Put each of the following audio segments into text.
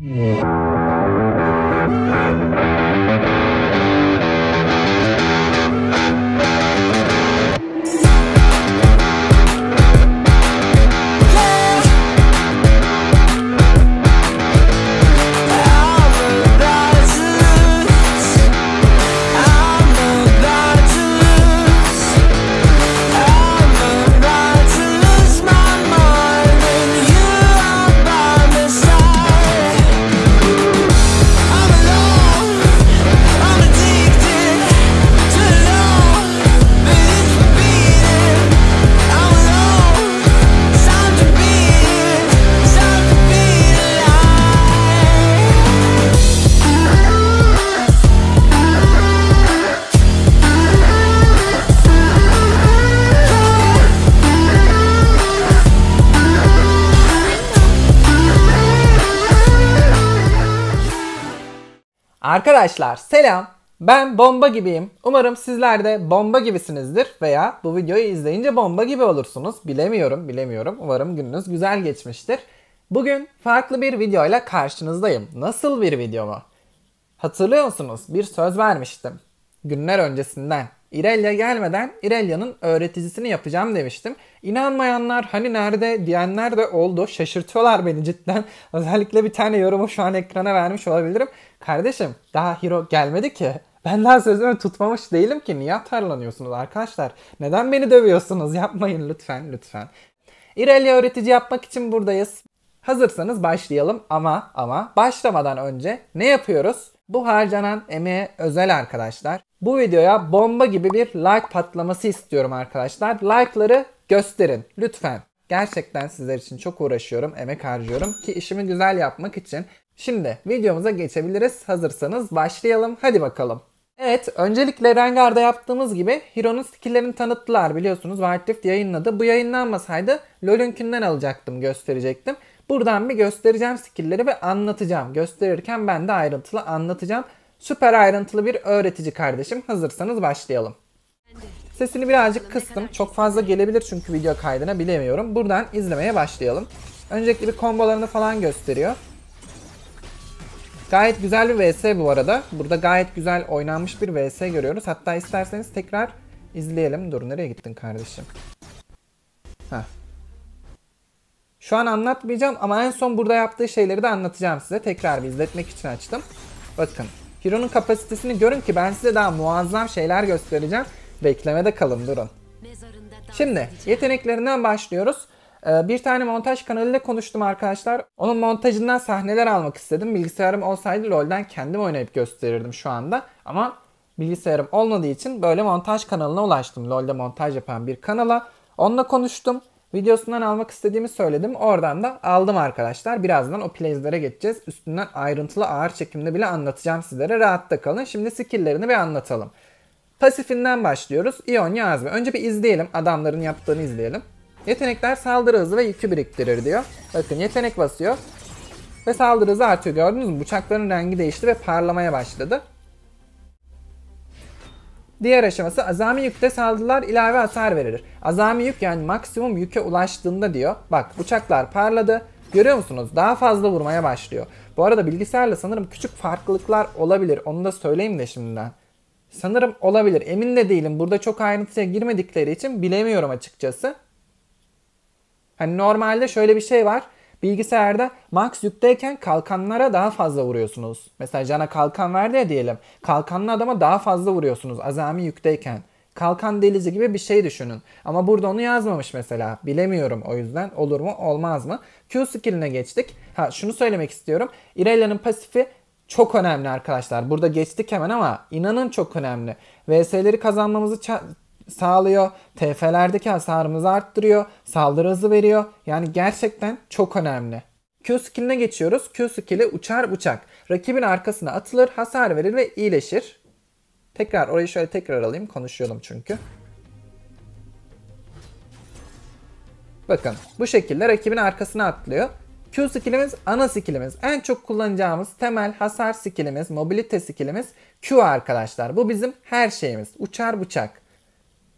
没有 Arkadaşlar selam. Ben bomba gibiyim. Umarım sizler de bomba gibisinizdir veya bu videoyu izleyince bomba gibi olursunuz. Bilemiyorum, bilemiyorum. Umarım gününüz güzel geçmiştir. Bugün farklı bir videoyla karşınızdayım. Nasıl bir video mu? Hatırlıyor musunuz? Bir söz vermiştim. Günler öncesinden. İrelia gelmeden İrelia'nın öğreticisini yapacağım demiştim. İnanmayanlar hani nerede diyenler de oldu. Şaşırtıyorlar beni cidden. Özellikle bir tane yorumu şu an ekrana vermiş olabilirim. Kardeşim daha hero gelmedi ki. Ben daha sözümü tutmamış değilim ki. Niye atarlanıyorsunuz arkadaşlar? Neden beni dövüyorsunuz? Yapmayın lütfen lütfen. İrelia öğretici yapmak için buradayız. Hazırsanız başlayalım ama ama başlamadan önce ne yapıyoruz? Bu harcanan emeğe özel arkadaşlar. Bu videoya bomba gibi bir like patlaması istiyorum arkadaşlar. Like'ları gösterin lütfen. Gerçekten sizler için çok uğraşıyorum, emek harcıyorum ki işimi güzel yapmak için. Şimdi videomuza geçebiliriz. Hazırsanız başlayalım. Hadi bakalım. Evet, öncelikle Rengar'da yaptığımız gibi Hero'nun skill'lerini tanıttılar biliyorsunuz. Warcraft yayınladı. Bu yayınlanmasaydı LoL'ünkinden alacaktım, gösterecektim. Buradan bir göstereceğim skill'leri ve anlatacağım. Gösterirken ben de ayrıntılı anlatacağım. Süper ayrıntılı bir öğretici kardeşim. Hazırsanız başlayalım. Sesini birazcık kıstım. Çok fazla gelebilir çünkü video kaydına bilemiyorum. Buradan izlemeye başlayalım. Öncelikle bir kombolarını falan gösteriyor. Gayet güzel bir vs bu arada. Burada gayet güzel oynanmış bir vs görüyoruz. Hatta isterseniz tekrar izleyelim. Dur nereye gittin kardeşim? Heh. Şu an anlatmayacağım ama en son burada yaptığı şeyleri de anlatacağım size. Tekrar bir izletmek için açtım. Bakın Hiro'nun kapasitesini görün ki ben size daha muazzam şeyler göstereceğim. Beklemede kalın durun. Şimdi yeteneklerinden başlıyoruz. Ee, bir tane montaj kanalıyla konuştum arkadaşlar. Onun montajından sahneler almak istedim. Bilgisayarım olsaydı LoL'den kendim oynayıp gösterirdim şu anda. Ama bilgisayarım olmadığı için böyle montaj kanalına ulaştım. LoL'de montaj yapan bir kanala. Onunla konuştum. Videosundan almak istediğimi söyledim. Oradan da aldım arkadaşlar. Birazdan o plays'lere geçeceğiz. Üstünden ayrıntılı ağır çekimde bile anlatacağım sizlere. Rahatta kalın. Şimdi skill'lerini bir anlatalım. Pasifinden başlıyoruz. İonya Azmi. Önce bir izleyelim. Adamların yaptığını izleyelim. Yetenekler saldırı hızı ve yükü biriktirir diyor. Bakın yetenek basıyor. Ve saldırı hızı artıyor. Gördünüz mü? Bıçakların rengi değişti ve parlamaya başladı. Diğer aşaması azami yükte saldılar, ilave hasar verilir. Azami yük yani maksimum yüke ulaştığında diyor. Bak uçaklar parladı. Görüyor musunuz? Daha fazla vurmaya başlıyor. Bu arada bilgisayarla sanırım küçük farklılıklar olabilir. Onu da söyleyeyim de şimdiden. Sanırım olabilir. Emin de değilim. Burada çok ayrıntıya girmedikleri için bilemiyorum açıkçası. Hani normalde şöyle bir şey var. Bilgisayarda max yükteyken kalkanlara daha fazla vuruyorsunuz. Mesela cana kalkan verdi ya diyelim. Kalkanlı adama daha fazla vuruyorsunuz azami yükteyken. Kalkan delici gibi bir şey düşünün. Ama burada onu yazmamış mesela. Bilemiyorum o yüzden olur mu olmaz mı? Q skill'ine geçtik. Ha şunu söylemek istiyorum. Irelia'nın pasifi çok önemli arkadaşlar. Burada geçtik hemen ama inanın çok önemli. VS'leri kazanmamızı sağlıyor. TF'lerdeki hasarımızı arttırıyor. Saldırı hızı veriyor. Yani gerçekten çok önemli. Q skilline geçiyoruz. Q skilli uçar bıçak. Rakibin arkasına atılır, hasar verir ve iyileşir. Tekrar orayı şöyle tekrar alayım. Konuşuyordum çünkü. Bakın bu şekilde rakibin arkasına atlıyor. Q skillimiz ana skillimiz. En çok kullanacağımız temel hasar skillimiz, mobilite skillimiz Q arkadaşlar. Bu bizim her şeyimiz. Uçar bıçak.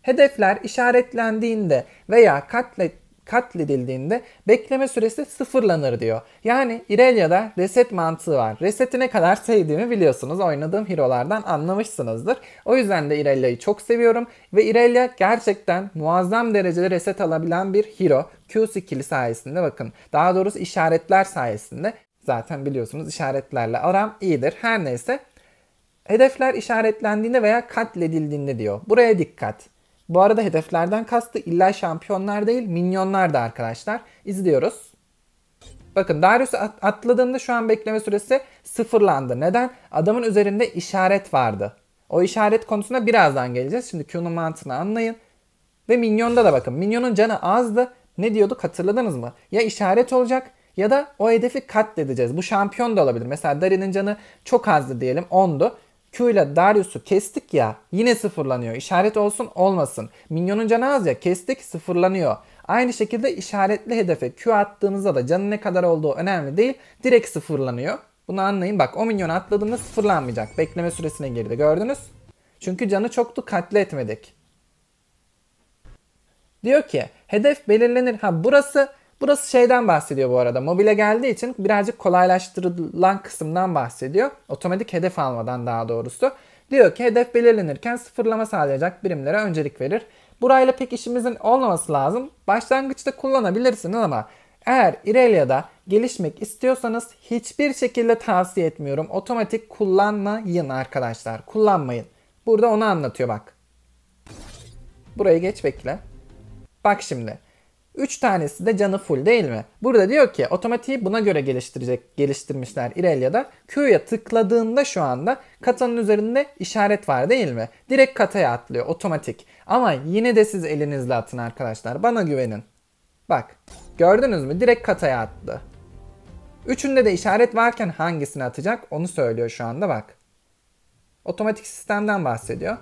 Hedefler işaretlendiğinde veya katlet, katledildiğinde bekleme süresi sıfırlanır diyor. Yani İrelia'da reset mantığı var. Reseti ne kadar sevdiğimi biliyorsunuz. Oynadığım hero'lardan anlamışsınızdır. O yüzden de İrelia'yı çok seviyorum. Ve İrelia gerçekten muazzam derecede reset alabilen bir hero. Q skill'i sayesinde bakın. Daha doğrusu işaretler sayesinde. Zaten biliyorsunuz işaretlerle aram iyidir. Her neyse. Hedefler işaretlendiğinde veya katledildiğinde diyor. Buraya dikkat. Bu arada hedeflerden kastı illa şampiyonlar değil minyonlar da arkadaşlar. İzliyoruz. Bakın Darius'u atladığında şu an bekleme süresi sıfırlandı. Neden? Adamın üzerinde işaret vardı. O işaret konusuna birazdan geleceğiz. Şimdi Q'nun mantığını anlayın. Ve Minyon'da da bakın. Minyon'un canı azdı. Ne diyorduk hatırladınız mı? Ya işaret olacak ya da o hedefi katledeceğiz. Bu şampiyon da olabilir. Mesela Dari'nin canı çok azdı diyelim 10'du. Q ile Darius'u kestik ya yine sıfırlanıyor. İşaret olsun olmasın. Minyonun canı az ya kestik sıfırlanıyor. Aynı şekilde işaretli hedefe Q attığımızda da canı ne kadar olduğu önemli değil. Direkt sıfırlanıyor. Bunu anlayın. Bak o minyonu atladığında sıfırlanmayacak. Bekleme süresine girdi gördünüz. Çünkü canı çoktu katletmedik. Diyor ki hedef belirlenir. Ha burası Burası şeyden bahsediyor bu arada. Mobile geldiği için birazcık kolaylaştırılan kısımdan bahsediyor. Otomatik hedef almadan daha doğrusu. Diyor ki hedef belirlenirken sıfırlama sağlayacak birimlere öncelik verir. Burayla pek işimizin olmaması lazım. Başlangıçta kullanabilirsiniz ama eğer İrelia'da gelişmek istiyorsanız hiçbir şekilde tavsiye etmiyorum. Otomatik kullanmayın arkadaşlar. Kullanmayın. Burada onu anlatıyor bak. Burayı geç bekle. Bak şimdi. 3 tanesi de canı full değil mi? Burada diyor ki otomatiği buna göre geliştirecek geliştirmişler İrelia'da. Q'ya tıkladığında şu anda katanın üzerinde işaret var değil mi? Direkt kataya atlıyor otomatik. Ama yine de siz elinizle atın arkadaşlar. Bana güvenin. Bak gördünüz mü? Direkt kataya attı. Üçünde de işaret varken hangisini atacak onu söylüyor şu anda bak. Otomatik sistemden bahsediyor.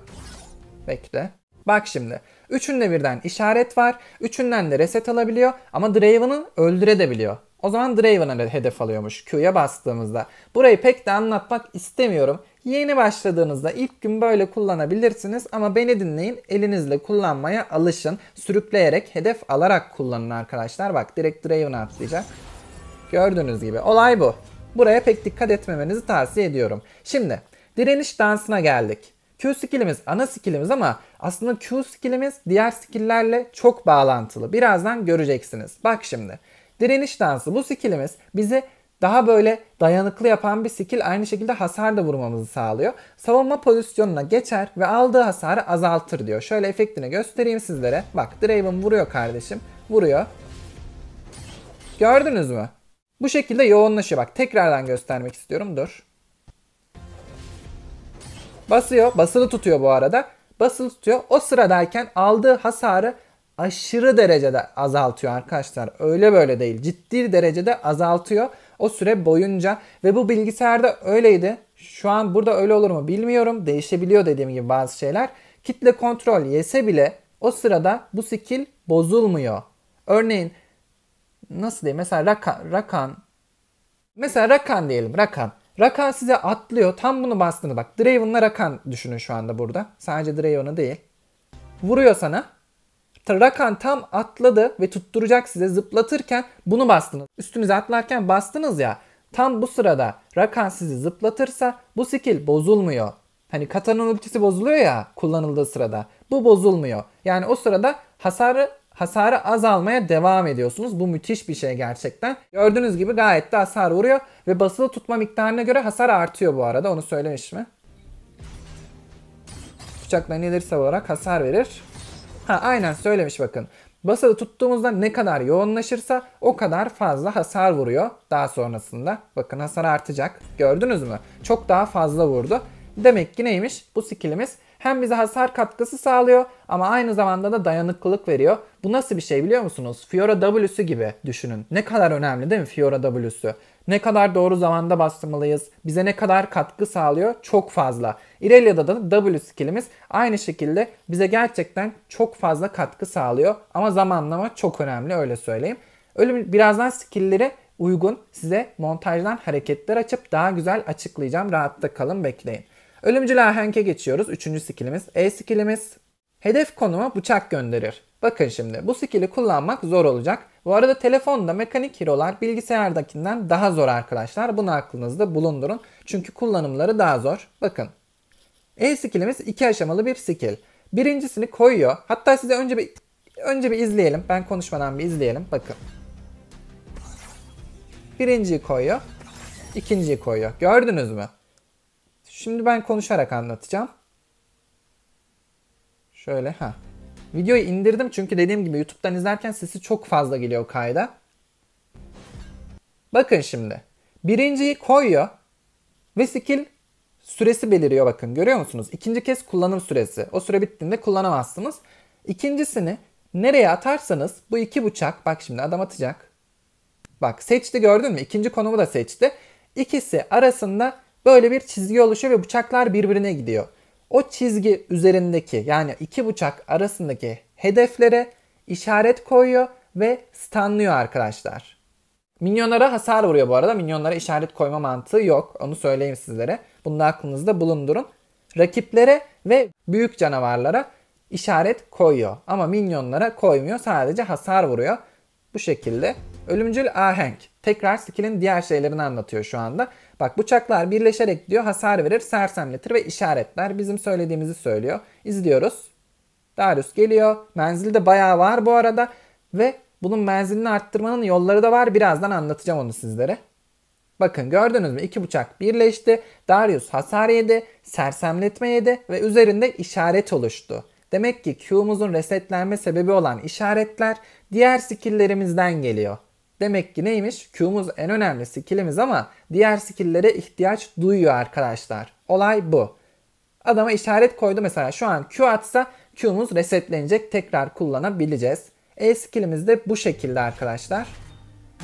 Bekle. Bak şimdi. Üçünde birden işaret var. Üçünden de reset alabiliyor. Ama Draven'ı öldüredebiliyor. O zaman Draven'a hedef alıyormuş Q'ya bastığımızda. Burayı pek de anlatmak istemiyorum. Yeni başladığınızda ilk gün böyle kullanabilirsiniz ama beni dinleyin elinizle kullanmaya alışın. Sürükleyerek hedef alarak kullanın arkadaşlar. Bak direkt Draven'a atlayacak. Gördüğünüz gibi olay bu. Buraya pek dikkat etmemenizi tavsiye ediyorum. Şimdi direniş dansına geldik. Q skillimiz ana skillimiz ama aslında Q skillimiz diğer skilllerle çok bağlantılı. Birazdan göreceksiniz. Bak şimdi. Direniş dansı bu skillimiz bizi daha böyle dayanıklı yapan bir skill aynı şekilde hasar da vurmamızı sağlıyor. Savunma pozisyonuna geçer ve aldığı hasarı azaltır diyor. Şöyle efektini göstereyim sizlere. Bak Draven vuruyor kardeşim. Vuruyor. Gördünüz mü? Bu şekilde yoğunlaşıyor. Bak tekrardan göstermek istiyorum. Dur. Basıyor. Basılı tutuyor bu arada basılı tutuyor. O sıradayken aldığı hasarı aşırı derecede azaltıyor arkadaşlar. Öyle böyle değil. Ciddi derecede azaltıyor o süre boyunca ve bu bilgisayarda öyleydi. Şu an burada öyle olur mu bilmiyorum. Değişebiliyor dediğim gibi bazı şeyler. Kitle kontrol yese bile o sırada bu skill bozulmuyor. Örneğin nasıl diyeyim mesela Rakan, Rakan mesela Rakan diyelim Rakan. Rakan size atlıyor. Tam bunu bastığını bak. Draven'la Rakan düşünün şu anda burada. Sadece Draven'ı değil. Vuruyor sana. Rakan tam atladı ve tutturacak size zıplatırken bunu bastınız. Üstünüze atlarken bastınız ya. Tam bu sırada Rakan sizi zıplatırsa bu skill bozulmuyor. Hani katanın ultisi bozuluyor ya kullanıldığı sırada. Bu bozulmuyor. Yani o sırada hasarı hasarı azalmaya devam ediyorsunuz. Bu müthiş bir şey gerçekten. Gördüğünüz gibi gayet de hasar vuruyor ve basılı tutma miktarına göre hasar artıyor bu arada. Onu söylemiş mi? Bıçakların ilerisi olarak hasar verir. Ha aynen söylemiş bakın. Basılı tuttuğumuzda ne kadar yoğunlaşırsa o kadar fazla hasar vuruyor daha sonrasında. Bakın hasar artacak. Gördünüz mü? Çok daha fazla vurdu. Demek ki neymiş? Bu skillimiz hem bize hasar katkısı sağlıyor ama aynı zamanda da dayanıklılık veriyor. Bu nasıl bir şey biliyor musunuz? Fiora W'su gibi düşünün. Ne kadar önemli değil mi Fiora W'su? Ne kadar doğru zamanda bastırmalıyız? Bize ne kadar katkı sağlıyor? Çok fazla. İrelia'da da W skillimiz aynı şekilde bize gerçekten çok fazla katkı sağlıyor. Ama zamanlama çok önemli öyle söyleyeyim. Ölüm birazdan skillleri uygun size montajdan hareketler açıp daha güzel açıklayacağım. Rahatta kalın bekleyin. Ölümcül ahenge geçiyoruz. Üçüncü skillimiz. E skillimiz hedef konuma bıçak gönderir. Bakın şimdi bu skill'i kullanmak zor olacak. Bu arada telefonda mekanik hirolar bilgisayardakinden daha zor arkadaşlar. Bunu aklınızda bulundurun. Çünkü kullanımları daha zor. Bakın. E skillimiz iki aşamalı bir skill. Birincisini koyuyor. Hatta size önce bir önce bir izleyelim. Ben konuşmadan bir izleyelim. Bakın. Birinciyi koyuyor. İkinciyi koyuyor. Gördünüz mü? Şimdi ben konuşarak anlatacağım. Şöyle ha. Videoyu indirdim çünkü dediğim gibi YouTube'dan izlerken sesi çok fazla geliyor kayda. Bakın şimdi. Birinciyi koyuyor. Ve skill süresi beliriyor bakın görüyor musunuz? İkinci kez kullanım süresi. O süre bittiğinde kullanamazsınız. İkincisini nereye atarsanız bu iki bıçak bak şimdi adam atacak. Bak seçti gördün mü? İkinci konumu da seçti. İkisi arasında böyle bir çizgi oluşuyor ve bıçaklar birbirine gidiyor. O çizgi üzerindeki yani iki bıçak arasındaki hedeflere işaret koyuyor ve stanlıyor arkadaşlar. Minyonlara hasar vuruyor bu arada. Minyonlara işaret koyma mantığı yok. Onu söyleyeyim sizlere. Bunu da aklınızda bulundurun. Rakiplere ve büyük canavarlara işaret koyuyor. Ama minyonlara koymuyor. Sadece hasar vuruyor. Bu şekilde. Ölümcül ahenk. Tekrar skill'in diğer şeylerini anlatıyor şu anda. Bak bıçaklar birleşerek diyor hasar verir, sersemletir ve işaretler. Bizim söylediğimizi söylüyor. İzliyoruz. Darius geliyor. Menzili de bayağı var bu arada. Ve bunun menzilini arttırmanın yolları da var. Birazdan anlatacağım onu sizlere. Bakın gördünüz mü? İki bıçak birleşti. Darius hasar yedi, sersemletme yedi ve üzerinde işaret oluştu. Demek ki Q'muzun resetlenme sebebi olan işaretler diğer skilllerimizden geliyor. Demek ki neymiş? Q'muz en önemli skillimiz ama diğer skilllere ihtiyaç duyuyor arkadaşlar. Olay bu. Adama işaret koydu mesela şu an Q atsa Q'muz resetlenecek tekrar kullanabileceğiz. E skillimiz de bu şekilde arkadaşlar.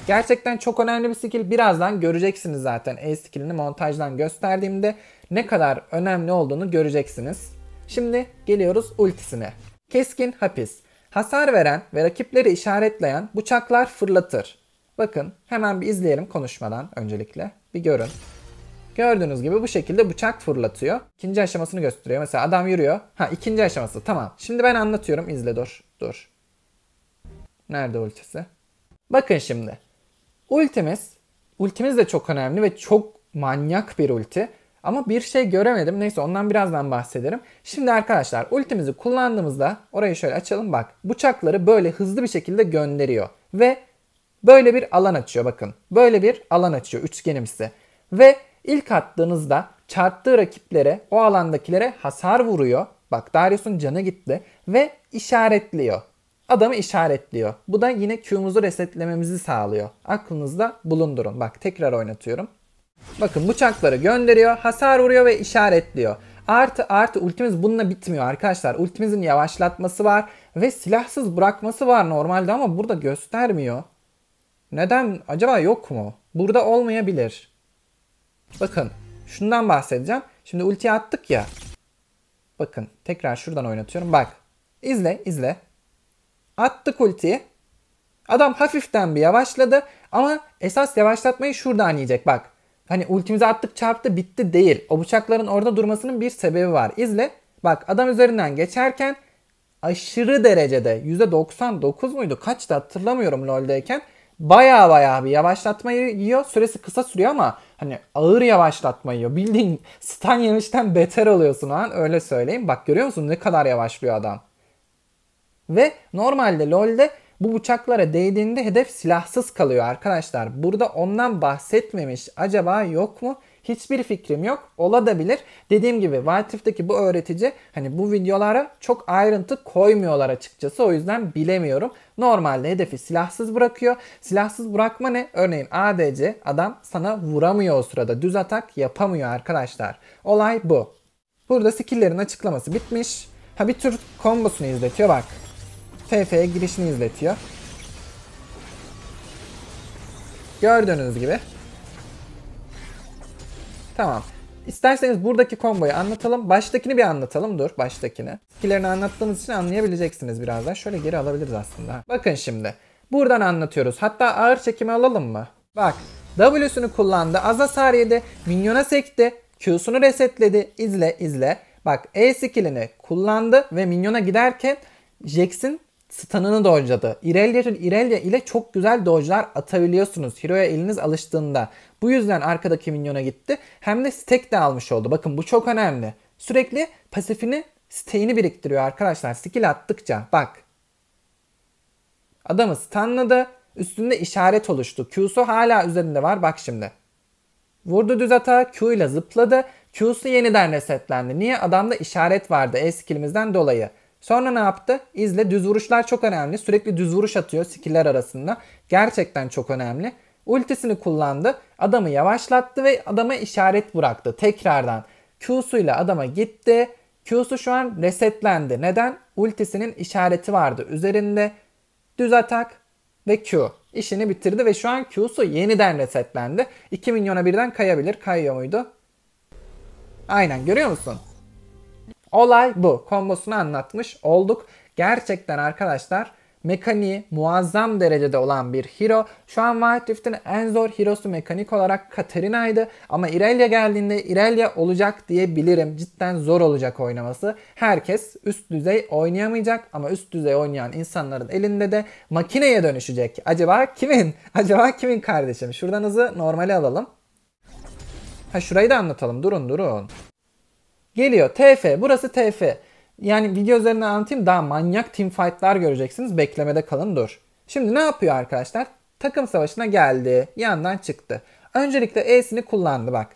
Gerçekten çok önemli bir skill. Birazdan göreceksiniz zaten E skillini montajdan gösterdiğimde ne kadar önemli olduğunu göreceksiniz. Şimdi geliyoruz ultisine. Keskin hapis. Hasar veren ve rakipleri işaretleyen bıçaklar fırlatır. Bakın hemen bir izleyelim konuşmadan öncelikle. Bir görün. Gördüğünüz gibi bu şekilde bıçak fırlatıyor. İkinci aşamasını gösteriyor. Mesela adam yürüyor. Ha ikinci aşaması tamam. Şimdi ben anlatıyorum. İzle dur. Dur. Nerede ultisi? Bakın şimdi. Ultimiz. Ultimiz de çok önemli ve çok manyak bir ulti. Ama bir şey göremedim. Neyse ondan birazdan bahsederim. Şimdi arkadaşlar ultimizi kullandığımızda orayı şöyle açalım bak. Bıçakları böyle hızlı bir şekilde gönderiyor. Ve Böyle bir alan açıyor bakın. Böyle bir alan açıyor üçgenimsi. Ve ilk attığınızda çarptığı rakiplere, o alandakilere hasar vuruyor. Bak Darius'un canı gitti ve işaretliyor. Adamı işaretliyor. Bu da yine Q'muzu resetlememizi sağlıyor. Aklınızda bulundurun. Bak tekrar oynatıyorum. Bakın bıçakları gönderiyor, hasar vuruyor ve işaretliyor. Artı artı ultimiz bununla bitmiyor arkadaşlar. Ultimizin yavaşlatması var ve silahsız bırakması var normalde ama burada göstermiyor. Neden? Acaba yok mu? Burada olmayabilir. Bakın şundan bahsedeceğim. Şimdi ulti attık ya. Bakın tekrar şuradan oynatıyorum. Bak izle izle. Attık ultiyi. Adam hafiften bir yavaşladı ama esas yavaşlatmayı şuradan yiyecek bak. Hani ultimizi attık çarptı bitti değil. O bıçakların orada durmasının bir sebebi var. İzle. Bak adam üzerinden geçerken aşırı derecede %99 muydu kaçtı hatırlamıyorum LoL'deyken baya baya bir yavaşlatma yiyor. Süresi kısa sürüyor ama hani ağır yavaşlatma yiyor. Bildiğin stan yemişten beter oluyorsun lan öyle söyleyeyim. Bak görüyor musun ne kadar yavaşlıyor adam. Ve normalde LoL'de bu bıçaklara değdiğinde hedef silahsız kalıyor arkadaşlar. Burada ondan bahsetmemiş acaba yok mu? Hiçbir fikrim yok. Ola da bilir. Dediğim gibi Valtif'teki bu öğretici hani bu videolara çok ayrıntı koymuyorlar açıkçası. O yüzden bilemiyorum. Normalde hedefi silahsız bırakıyor. Silahsız bırakma ne? Örneğin ADC adam sana vuramıyor o sırada. Düz atak yapamıyor arkadaşlar. Olay bu. Burada skilllerin açıklaması bitmiş. Ha bir tür kombosunu izletiyor bak. FF'ye girişini izletiyor. Gördüğünüz gibi. Tamam. İsterseniz buradaki komboyu anlatalım. Baştakini bir anlatalım. Dur baştakini. Skillerini anlattığımız için anlayabileceksiniz birazdan. Şöyle geri alabiliriz aslında. Bakın şimdi. Buradan anlatıyoruz. Hatta ağır çekimi alalım mı? Bak. W'sünü kullandı. Az hasar yedi. Minyona sekti. Q'sunu resetledi. İzle izle. Bak E skillini kullandı ve minyona giderken Jax'in Stan'ını dodge'ladı. Irelia, Irelia ile çok güzel dodge'lar atabiliyorsunuz. Hero'ya eliniz alıştığında. Bu yüzden arkadaki minyona gitti. Hem de stack de almış oldu. Bakın bu çok önemli. Sürekli pasifini stack'ini biriktiriyor arkadaşlar. Skill attıkça. Bak. Adamı stunladı. Üstünde işaret oluştu. Q'su hala üzerinde var. Bak şimdi. Vurdu düz ata. Q ile zıpladı. Q'su yeniden resetlendi. Niye? Adamda işaret vardı. E skillimizden dolayı. Sonra ne yaptı? İzle düz vuruşlar çok önemli. Sürekli düz vuruş atıyor skiller arasında. Gerçekten çok önemli. Ultisini kullandı. Adamı yavaşlattı ve adama işaret bıraktı. Tekrardan Q'suyla adama gitti. Q'su şu an resetlendi. Neden? Ultisinin işareti vardı üzerinde. Düz atak ve Q İşini bitirdi ve şu an Q'su yeniden resetlendi. 2 milyona birden kayabilir. Kayıyor muydu? Aynen görüyor musun? Olay bu. Kombosunu anlatmış olduk. Gerçekten arkadaşlar mekaniği muazzam derecede olan bir hero. Şu an White Rift'in en zor hero'su mekanik olarak Katarina'ydı. Ama Irelia geldiğinde Irelia olacak diyebilirim. Cidden zor olacak oynaması. Herkes üst düzey oynayamayacak ama üst düzey oynayan insanların elinde de makineye dönüşecek. Acaba kimin? Acaba kimin kardeşim? Şuradan hızı normale alalım. Ha şurayı da anlatalım. Durun durun. Geliyor TF. Burası TF. Yani video üzerinden anlatayım daha manyak team fight'lar göreceksiniz. Beklemede kalın dur. Şimdi ne yapıyor arkadaşlar? Takım savaşına geldi. Yandan çıktı. Öncelikle E'sini kullandı bak.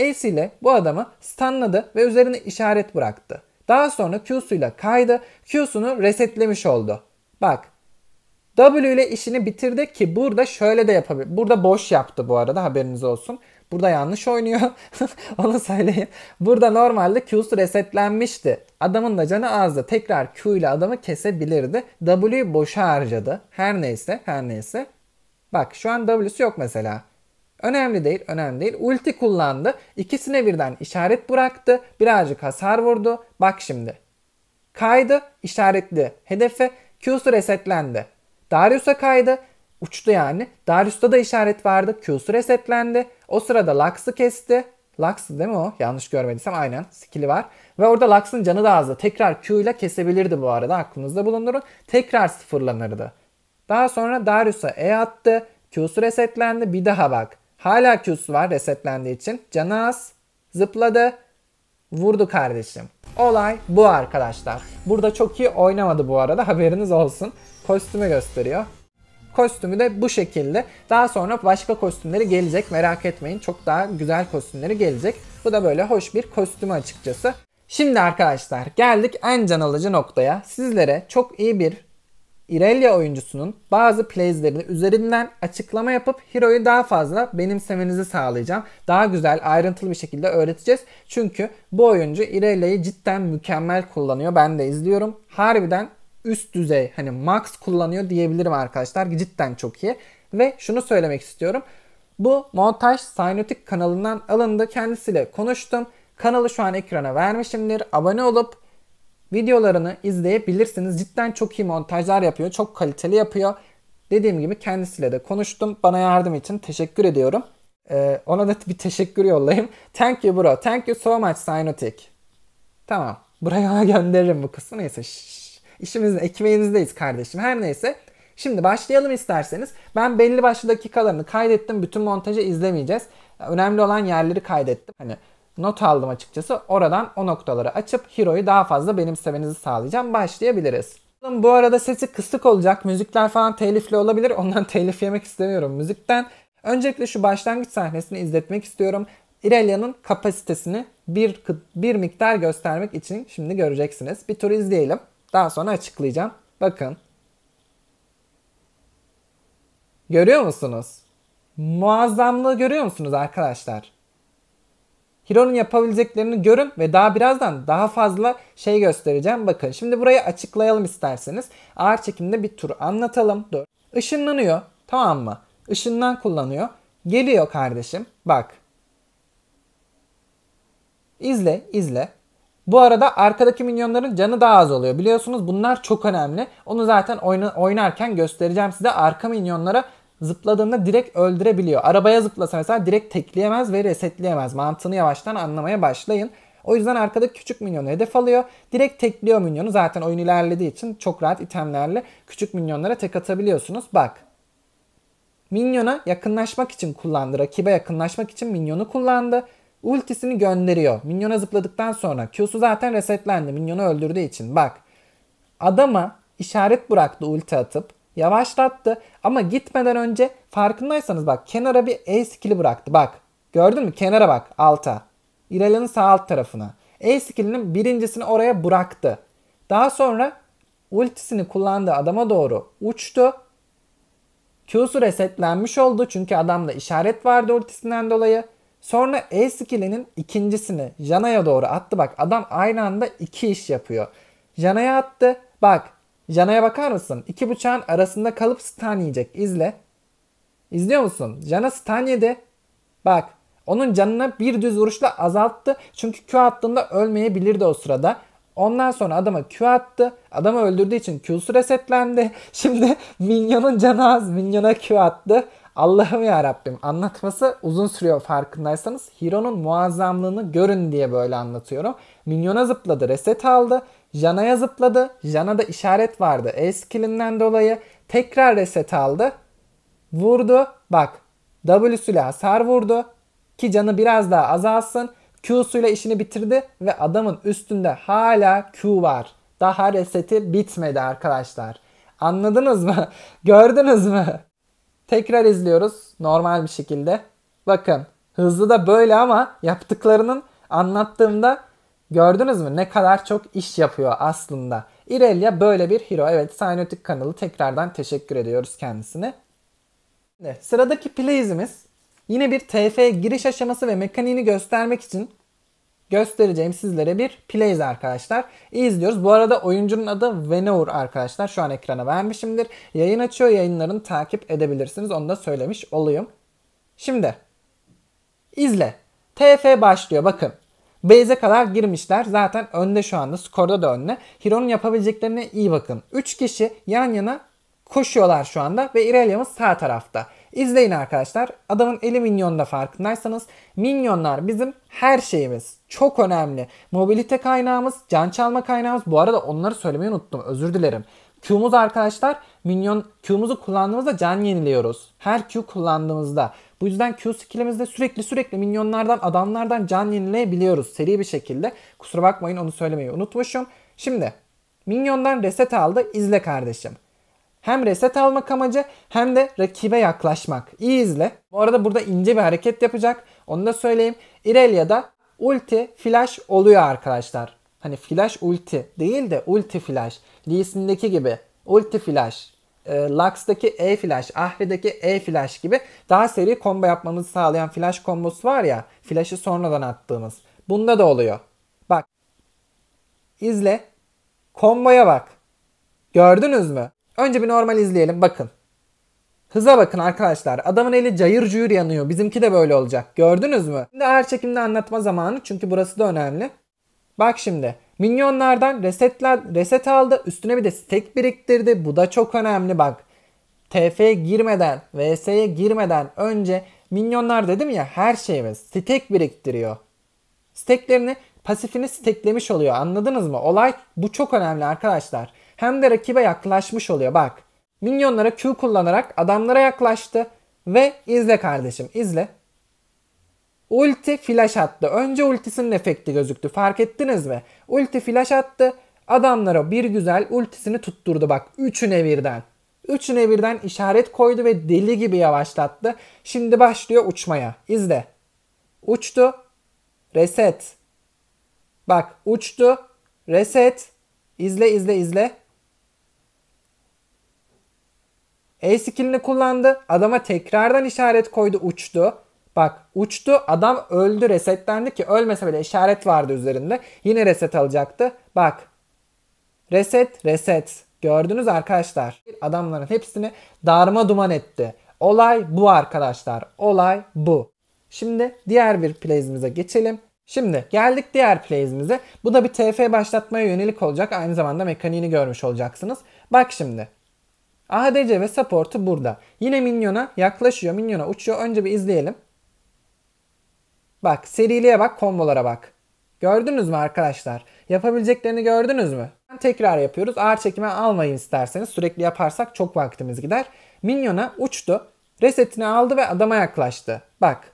Ace ile bu adamı stunladı ve üzerine işaret bıraktı. Daha sonra Q'suyla kaydı. Q'sunu resetlemiş oldu. Bak. W ile işini bitirdi ki burada şöyle de yapabilir. Burada boş yaptı bu arada haberiniz olsun. Burada yanlış oynuyor. Onu söyleyeyim. Burada normalde Q'su resetlenmişti. Adamın da canı azdı. Tekrar Q ile adamı kesebilirdi. W boşa harcadı. Her neyse her neyse. Bak şu an W'su yok mesela. Önemli değil, önemli değil. Ulti kullandı. İkisine birden işaret bıraktı. Birazcık hasar vurdu. Bak şimdi. Kaydı, işaretli hedefe. Q'su resetlendi. Darius'a kaydı. Uçtu yani. Darius'ta da işaret vardı. Q'su resetlendi. O sırada Lux'ı kesti. Lux'ı değil mi o? Yanlış görmediysem aynen skill'i var. Ve orada Lux'ın canı da azdı. Tekrar Q ile kesebilirdi bu arada aklınızda bulundurun. Tekrar sıfırlanırdı. Daha sonra Darius'a E attı. Q'su resetlendi. Bir daha bak. Hala Q'su var resetlendiği için. Canı az. Zıpladı. Vurdu kardeşim. Olay bu arkadaşlar. Burada çok iyi oynamadı bu arada haberiniz olsun. Kostümü gösteriyor. Kostümü de bu şekilde. Daha sonra başka kostümleri gelecek merak etmeyin. Çok daha güzel kostümleri gelecek. Bu da böyle hoş bir kostümü açıkçası. Şimdi arkadaşlar geldik en can alıcı noktaya. Sizlere çok iyi bir Irelia oyuncusunun bazı playslerini üzerinden açıklama yapıp Hero'yu daha fazla benimsemenizi sağlayacağım. Daha güzel ayrıntılı bir şekilde öğreteceğiz. Çünkü bu oyuncu Irelia'yı cidden mükemmel kullanıyor. Ben de izliyorum. Harbiden üst düzey hani max kullanıyor diyebilirim arkadaşlar. Cidden çok iyi. Ve şunu söylemek istiyorum. Bu montaj Sinotik kanalından alındı. Kendisiyle konuştum. Kanalı şu an ekrana vermişimdir. Abone olup videolarını izleyebilirsiniz. Cidden çok iyi montajlar yapıyor. Çok kaliteli yapıyor. Dediğim gibi kendisiyle de konuştum. Bana yardım için teşekkür ediyorum. Ee, ona da bir teşekkür yollayayım. Thank you bro. Thank you so much Sinotik. Tamam. Buraya gönderirim bu kısmı. Neyse. Şşş. İşimizin ekmeğimizdeyiz kardeşim. Her neyse. Şimdi başlayalım isterseniz. Ben belli başlı dakikalarını kaydettim. Bütün montajı izlemeyeceğiz. Önemli olan yerleri kaydettim. Hani not aldım açıkçası. Oradan o noktaları açıp Hero'yu daha fazla benimsemenizi sağlayacağım. Başlayabiliriz. Bu arada sesi kısık olacak. Müzikler falan telifli olabilir. Ondan telif yemek istemiyorum müzikten. Öncelikle şu başlangıç sahnesini izletmek istiyorum. İrelia'nın kapasitesini bir, bir miktar göstermek için şimdi göreceksiniz. Bir tur izleyelim. Daha sonra açıklayacağım. Bakın. Görüyor musunuz? Muazzamlığı görüyor musunuz arkadaşlar? Hiro'nun yapabileceklerini görün ve daha birazdan daha fazla şey göstereceğim. Bakın şimdi burayı açıklayalım isterseniz. Ağır çekimde bir tur anlatalım. Dur. Işınlanıyor tamam mı? Işından kullanıyor. Geliyor kardeşim bak. İzle izle. Bu arada arkadaki minyonların canı daha az oluyor. Biliyorsunuz bunlar çok önemli. Onu zaten oynarken göstereceğim size. Arka minyonlara zıpladığında direkt öldürebiliyor. Arabaya zıplasa mesela direkt tekleyemez ve resetleyemez. Mantığını yavaştan anlamaya başlayın. O yüzden arkadaki küçük minyonu hedef alıyor. Direkt tekliyor minyonu. Zaten oyun ilerlediği için çok rahat itemlerle küçük minyonlara tek atabiliyorsunuz. Bak. Minyona yakınlaşmak için kullandı. Rakibe yakınlaşmak için minyonu kullandı. Ultisini gönderiyor. Minyona zıpladıktan sonra Q'su zaten resetlendi. Minyonu öldürdüğü için. Bak adama işaret bıraktı ulti atıp. Yavaşlattı ama gitmeden önce farkındaysanız bak kenara bir E skill'i bıraktı. Bak gördün mü kenara bak alta. İrelanın sağ alt tarafına. E skill'inin birincisini oraya bıraktı. Daha sonra ultisini kullandığı adama doğru uçtu. Q'su resetlenmiş oldu çünkü adamda işaret vardı ultisinden dolayı. Sonra E skill'inin ikincisini Jana'ya doğru attı. Bak adam aynı anda iki iş yapıyor. Jana'ya attı. Bak Jana'ya bakar mısın? İki bıçağın arasında kalıp stun yiyecek. İzle. İzliyor musun? Jana stun yedi. Bak onun canını bir düz vuruşla azalttı. Çünkü Q attığında ölmeyebilirdi o sırada. Ondan sonra adama Q attı. Adamı öldürdüğü için Q'su resetlendi. Şimdi Minyon'un canı az. Minyon'a Q attı. Allah'ım ya Rabbim anlatması uzun sürüyor farkındaysanız. Hiro'nun muazzamlığını görün diye böyle anlatıyorum. Minyona zıpladı, reset aldı. Jana'ya zıpladı. Jana'da işaret vardı. E skillinden dolayı tekrar reset aldı. Vurdu. Bak W'süyle hasar vurdu. Ki canı biraz daha azalsın. Q'suyla işini bitirdi ve adamın üstünde hala Q var. Daha reseti bitmedi arkadaşlar. Anladınız mı? Gördünüz mü? Tekrar izliyoruz normal bir şekilde. Bakın hızlı da böyle ama yaptıklarının anlattığımda gördünüz mü ne kadar çok iş yapıyor aslında. İrelia böyle bir hero. Evet Cyanotic kanalı tekrardan teşekkür ediyoruz kendisine. Şimdi, sıradaki play'imiz yine bir TF giriş aşaması ve mekaniğini göstermek için göstereceğim sizlere bir plays arkadaşlar. izliyoruz. Bu arada oyuncunun adı Veneur arkadaşlar. Şu an ekrana vermişimdir. Yayın açıyor. Yayınlarını takip edebilirsiniz. Onu da söylemiş olayım. Şimdi izle. TF başlıyor. Bakın. Base'e kadar girmişler. Zaten önde şu anda. Skorda da önde. Hiro'nun yapabileceklerine iyi bakın. 3 kişi yan yana koşuyorlar şu anda ve Irelia'mız sağ tarafta. İzleyin arkadaşlar. Adamın eli minyonda farkındaysanız minyonlar bizim her şeyimiz. Çok önemli. Mobilite kaynağımız, can çalma kaynağımız. Bu arada onları söylemeyi unuttum. Özür dilerim. Q'muz arkadaşlar minyon Q'muzu kullandığımızda can yeniliyoruz. Her Q kullandığımızda. Bu yüzden Q skillimizde sürekli sürekli minyonlardan adamlardan can yenileyebiliyoruz seri bir şekilde. Kusura bakmayın onu söylemeyi unutmuşum. Şimdi minyondan reset aldı izle kardeşim. Hem reset almak amacı hem de rakibe yaklaşmak. İyi izle. Bu arada burada ince bir hareket yapacak. Onu da söyleyeyim. Irelia'da ulti flash oluyor arkadaşlar. Hani flash ulti değil de ulti flash. Lee'sindeki gibi ulti flash. E, Lux'daki E flash, Ahri'deki E flash gibi daha seri komba yapmamızı sağlayan flash kombosu var ya. Flash'ı sonradan attığımız. Bunda da oluyor. Bak. İzle. Komboya bak. Gördünüz mü? Önce bir normal izleyelim bakın. Hıza bakın arkadaşlar. Adamın eli cayır cuyur yanıyor. Bizimki de böyle olacak. Gördünüz mü? Şimdi her çekimde anlatma zamanı çünkü burası da önemli. Bak şimdi. Minyonlardan resetler, reset aldı. Üstüne bir de stek biriktirdi. Bu da çok önemli bak. TF girmeden, VS'ye girmeden önce minyonlar dedim ya her şeyimiz stek biriktiriyor. steklerini pasifini steklemiş oluyor. Anladınız mı? Olay bu çok önemli arkadaşlar hem de rakibe yaklaşmış oluyor bak. Minyonlara Q kullanarak adamlara yaklaştı ve izle kardeşim izle. Ulti flash attı. Önce ultisinin efekti gözüktü fark ettiniz mi? Ulti flash attı. Adamlara bir güzel ultisini tutturdu bak. Üçüne birden. Üçüne birden işaret koydu ve deli gibi yavaşlattı. Şimdi başlıyor uçmaya. İzle. Uçtu. Reset. Bak uçtu. Reset. İzle izle izle. E skillini kullandı. Adama tekrardan işaret koydu uçtu. Bak uçtu adam öldü resetlendi ki ölmese bile işaret vardı üzerinde. Yine reset alacaktı. Bak reset reset. Gördünüz arkadaşlar. Adamların hepsini darma duman etti. Olay bu arkadaşlar. Olay bu. Şimdi diğer bir playsimize geçelim. Şimdi geldik diğer playsimize. Bu da bir TF başlatmaya yönelik olacak. Aynı zamanda mekaniğini görmüş olacaksınız. Bak şimdi ADC ve support'u burada. Yine Minyon'a yaklaşıyor. Minyon'a uçuyor. Önce bir izleyelim. Bak seriliğe bak kombolara bak. Gördünüz mü arkadaşlar? Yapabileceklerini gördünüz mü? Tekrar yapıyoruz. Ağır çekime almayın isterseniz. Sürekli yaparsak çok vaktimiz gider. Minyon'a uçtu. Resetini aldı ve adama yaklaştı. Bak.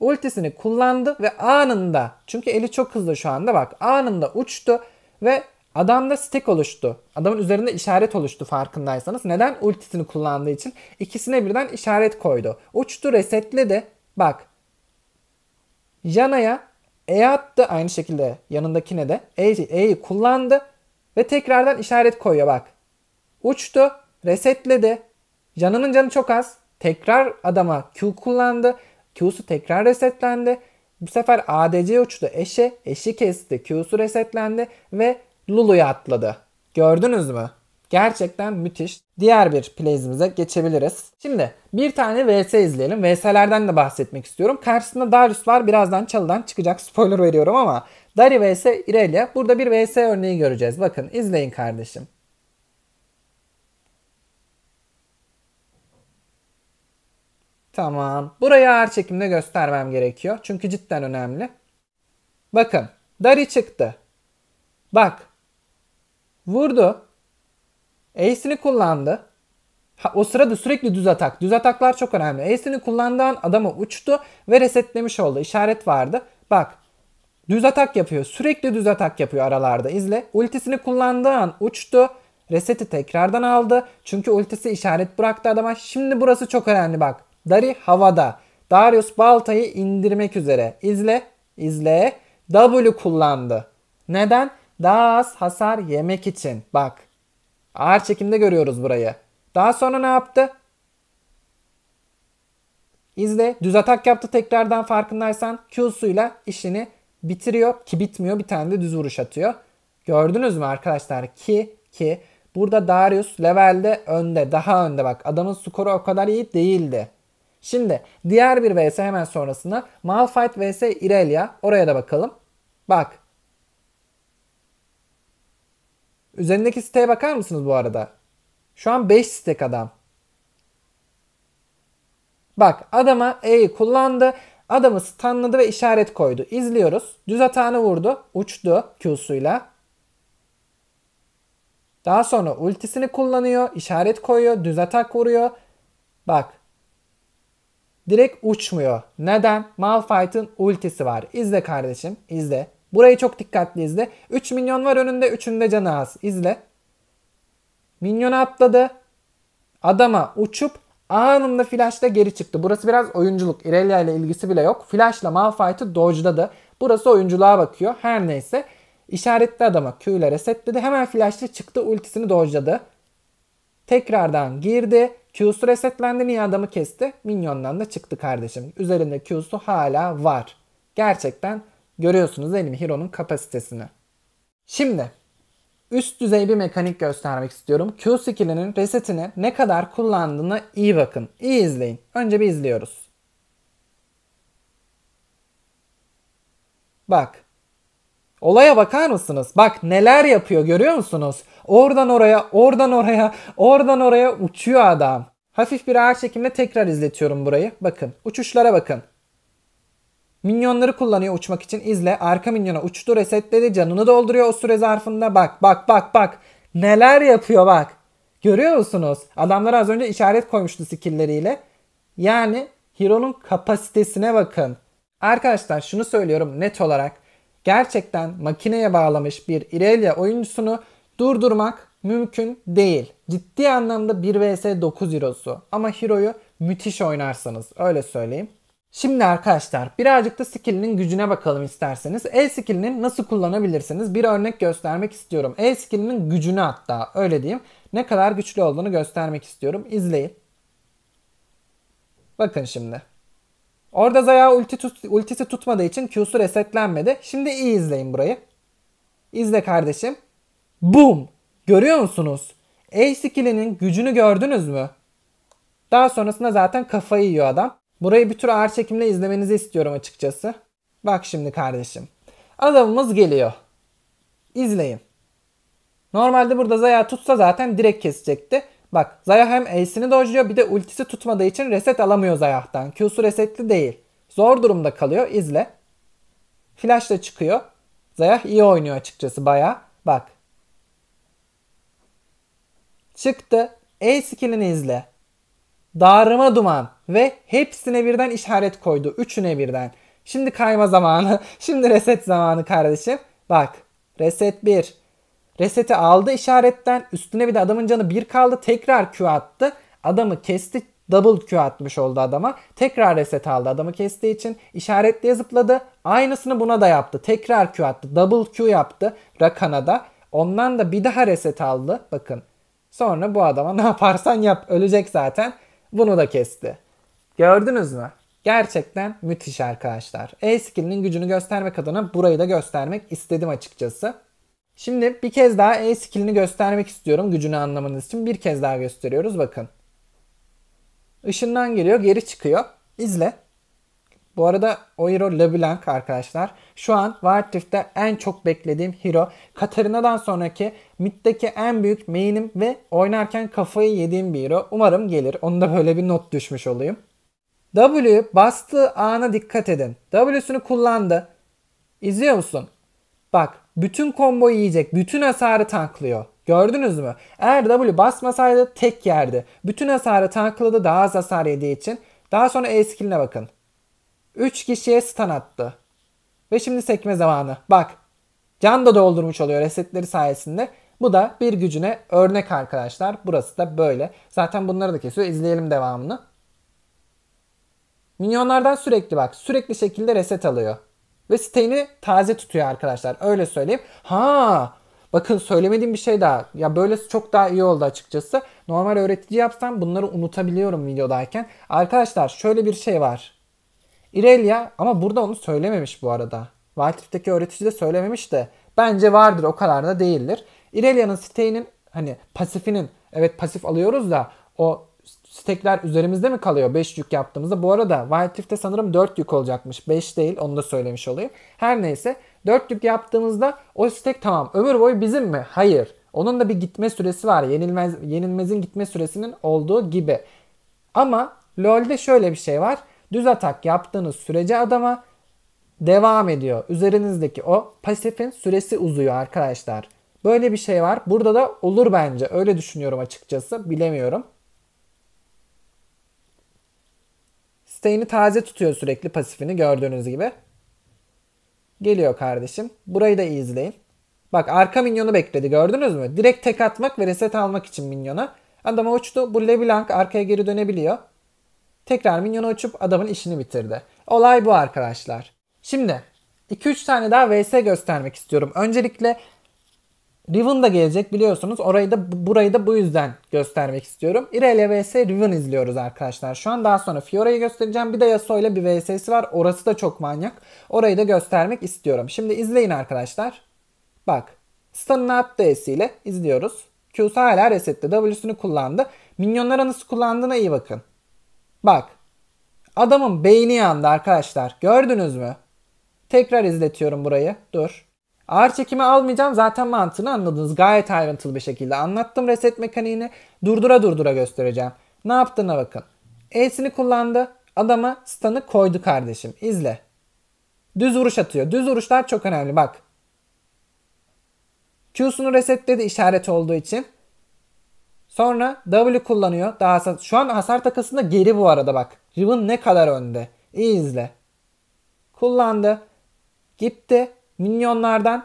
Ultisini kullandı ve anında çünkü eli çok hızlı şu anda bak anında uçtu ve Adamda stack oluştu. Adamın üzerinde işaret oluştu farkındaysanız. Neden? Ultisini kullandığı için ikisine birden işaret koydu. Uçtu resetle bak. yanaya E attı aynı şekilde yanındakine de. E, E'yi e kullandı ve tekrardan işaret koyuyor bak. Uçtu resetledi. Jana'nın canı çok az. Tekrar adama Q kullandı. Q'su tekrar resetlendi. Bu sefer ADC uçtu eşe. Eşi kesti. Q'su resetlendi ve Lulu'ya atladı. Gördünüz mü? Gerçekten müthiş. Diğer bir playsimize geçebiliriz. Şimdi bir tane VS izleyelim. VS'lerden de bahsetmek istiyorum. Karşısında Darius var. Birazdan çalıdan çıkacak. Spoiler veriyorum ama. Dari vs Irelia. Burada bir VS örneği göreceğiz. Bakın izleyin kardeşim. Tamam. Burayı ağır çekimde göstermem gerekiyor. Çünkü cidden önemli. Bakın. Dari çıktı. Bak. Vurdu. Ace'ini kullandı. Ha, o sırada sürekli düz atak. Düz ataklar çok önemli. Ace'ini kullandığı adamı uçtu ve resetlemiş oldu. İşaret vardı. Bak düz atak yapıyor. Sürekli düz atak yapıyor aralarda. İzle. Ultisini kullandığı an uçtu. Reseti tekrardan aldı. Çünkü ultisi işaret bıraktı adama. Şimdi burası çok önemli bak. Dari havada. Darius baltayı indirmek üzere. İzle. İzle. W kullandı. Neden? daha az hasar yemek için. Bak ağır çekimde görüyoruz burayı. Daha sonra ne yaptı? İzle. Düz atak yaptı tekrardan farkındaysan. Q'suyla işini bitiriyor ki bitmiyor. Bir tane de düz vuruş atıyor. Gördünüz mü arkadaşlar ki ki burada Darius levelde önde daha önde bak adamın skoru o kadar iyi değildi. Şimdi diğer bir vs hemen sonrasında Malphite vs Irelia oraya da bakalım. Bak Üzerindeki siteye bakar mısınız bu arada? Şu an 5 stek adam. Bak adama E'yi kullandı. Adamı stunladı ve işaret koydu. İzliyoruz. Düz hatanı vurdu. Uçtu Q'suyla. Daha sonra ultisini kullanıyor. işaret koyuyor. Düz atak vuruyor. Bak. Direkt uçmuyor. Neden? Malphite'ın ultisi var. İzle kardeşim. izle. Burayı çok dikkatli izle. 3 milyon var önünde üçünde canı az. İzle. Minyona atladı. Adama uçup anında flashla geri çıktı. Burası biraz oyunculuk. Irelia ile ilgisi bile yok. Flashla Malphite'ı dodge'ladı. Burası oyunculuğa bakıyor. Her neyse. İşaretli adama Q ile resetledi. Hemen flashla çıktı ultisini dodge'ladı. Tekrardan girdi. Q'su resetlendi niye adamı kesti? Minyondan da çıktı kardeşim. Üzerinde Q'su hala var. Gerçekten Görüyorsunuz değil mi Hero'nun kapasitesini. Şimdi üst düzey bir mekanik göstermek istiyorum. Q skill'inin resetini ne kadar kullandığını iyi bakın. İyi izleyin. Önce bir izliyoruz. Bak. Olaya bakar mısınız? Bak neler yapıyor görüyor musunuz? Oradan oraya, oradan oraya, oradan oraya uçuyor adam. Hafif bir ağır çekimle tekrar izletiyorum burayı. Bakın uçuşlara bakın. Minyonları kullanıyor uçmak için. izle. Arka minyona uçtu resetledi. Canını dolduruyor o süre zarfında. Bak bak bak bak. Neler yapıyor bak. Görüyor musunuz? Adamlar az önce işaret koymuştu skilleriyle. Yani Hero'nun kapasitesine bakın. Arkadaşlar şunu söylüyorum net olarak. Gerçekten makineye bağlamış bir Irelia oyuncusunu durdurmak mümkün değil. Ciddi anlamda 1 vs 9 Hero'su. Ama Hero'yu müthiş oynarsanız öyle söyleyeyim. Şimdi arkadaşlar birazcık da skill'inin gücüne bakalım isterseniz. El skill'ini nasıl kullanabilirsiniz? Bir örnek göstermek istiyorum. El skill'inin gücünü hatta öyle diyeyim. Ne kadar güçlü olduğunu göstermek istiyorum. İzleyin. Bakın şimdi. Orada Zaya ulti tut, ultisi tutmadığı için Q'su resetlenmedi. Şimdi iyi izleyin burayı. İzle kardeşim. Boom! Görüyor musunuz? El skill'inin gücünü gördünüz mü? Daha sonrasında zaten kafayı yiyor adam. Burayı bir tür ağır çekimle izlemenizi istiyorum açıkçası. Bak şimdi kardeşim. Adamımız geliyor. İzleyin. Normalde burada Zaya tutsa zaten direkt kesecekti. Bak Zaya hem ace'ini dojluyor bir de ultisi tutmadığı için reset alamıyor Zaya'dan. Q'su resetli değil. Zor durumda kalıyor. İzle. Flash da çıkıyor. Zaya iyi oynuyor açıkçası baya. Bak. Çıktı. A skillini izle. Darıma duman ve hepsine birden işaret koydu. Üçüne birden. Şimdi kayma zamanı. Şimdi reset zamanı kardeşim. Bak reset 1. Reseti aldı işaretten. Üstüne bir de adamın canı 1 kaldı. Tekrar Q attı. Adamı kesti. Double Q atmış oldu adama. Tekrar reset aldı adamı kestiği için. İşaretliye zıpladı. Aynısını buna da yaptı. Tekrar Q attı. Double Q yaptı Rakan'a da. Ondan da bir daha reset aldı. Bakın. Sonra bu adama ne yaparsan yap ölecek zaten. Bunu da kesti. Gördünüz mü? Gerçekten müthiş arkadaşlar. E-skill'in gücünü göstermek adına burayı da göstermek istedim açıkçası. Şimdi bir kez daha E-skill'ini göstermek istiyorum gücünü anlamanız için. Bir kez daha gösteriyoruz bakın. Işından geliyor geri çıkıyor. İzle. Bu arada o hero LeBlanc arkadaşlar. Şu an Wild en çok beklediğim hero. Katarina'dan sonraki middeki en büyük main'im ve oynarken kafayı yediğim bir hero. Umarım gelir. Onu da böyle bir not düşmüş olayım. W bastığı ana dikkat edin. W'sünü kullandı. İzliyor musun? Bak bütün combo yiyecek. Bütün hasarı tanklıyor. Gördünüz mü? Eğer W basmasaydı tek yerdi. Bütün hasarı tankladı daha az hasar yediği için. Daha sonra E skilline bakın. 3 kişiye stun attı. Ve şimdi sekme zamanı. Bak. Can da doldurmuş oluyor resetleri sayesinde. Bu da bir gücüne örnek arkadaşlar. Burası da böyle. Zaten bunları da kesiyor. İzleyelim devamını. Minyonlardan sürekli bak sürekli şekilde reset alıyor. Ve siteyini taze tutuyor arkadaşlar. Öyle söyleyeyim. Ha Bakın söylemediğim bir şey daha. Ya böylesi çok daha iyi oldu açıkçası. Normal öğretici yapsam bunları unutabiliyorum videodayken. Arkadaşlar şöyle bir şey var. İrelia ama burada onu söylememiş bu arada. Valtif'teki öğretici de söylememiş de. Bence vardır o kadar da değildir. İrelia'nın siteinin hani pasifinin evet pasif alıyoruz da o stekler üzerimizde mi kalıyor 5 yük yaptığımızda? Bu arada Wildlift'te sanırım 4 yük olacakmış. 5 değil onu da söylemiş olayım. Her neyse 4 yük yaptığımızda o stek tamam ömür boyu bizim mi? Hayır. Onun da bir gitme süresi var. Yenilmez, yenilmezin gitme süresinin olduğu gibi. Ama LoL'de şöyle bir şey var. Düz atak yaptığınız sürece adama devam ediyor. Üzerinizdeki o pasifin süresi uzuyor arkadaşlar. Böyle bir şey var. Burada da olur bence. Öyle düşünüyorum açıkçası. Bilemiyorum. Stane'i taze tutuyor sürekli pasifini gördüğünüz gibi. Geliyor kardeşim. Burayı da iyi izleyin. Bak arka minyonu bekledi gördünüz mü? Direkt tek atmak ve reset almak için minyona. Adama uçtu. Bu Leblanc arkaya geri dönebiliyor. Tekrar minyona uçup adamın işini bitirdi. Olay bu arkadaşlar. Şimdi 2-3 tane daha VS göstermek istiyorum. Öncelikle Riven da gelecek biliyorsunuz. Orayı da burayı da bu yüzden göstermek istiyorum. Irelia vs Riven izliyoruz arkadaşlar. Şu an daha sonra Fiora'yı göstereceğim. Bir de Yasuo ile bir vs'si var. Orası da çok manyak. Orayı da göstermek istiyorum. Şimdi izleyin arkadaşlar. Bak. Stun'ın up ile izliyoruz. Q'su hala resetti. W'sünü kullandı. Minyonlara nasıl kullandığına iyi bakın. Bak. Adamın beyni yandı arkadaşlar. Gördünüz mü? Tekrar izletiyorum burayı. Dur. Ağır çekimi almayacağım zaten mantığını anladınız. Gayet ayrıntılı bir şekilde anlattım reset mekaniğini. Durdura durdura göstereceğim. Ne yaptığına bakın. E'sini kullandı. Adama stun'ı koydu kardeşim. İzle. Düz vuruş atıyor. Düz vuruşlar çok önemli bak. Q'sunu resetledi işaret olduğu için. Sonra W kullanıyor. Daha hasar. Şu an hasar takasında geri bu arada bak. Riven ne kadar önde. İyi izle. Kullandı. Gitti minyonlardan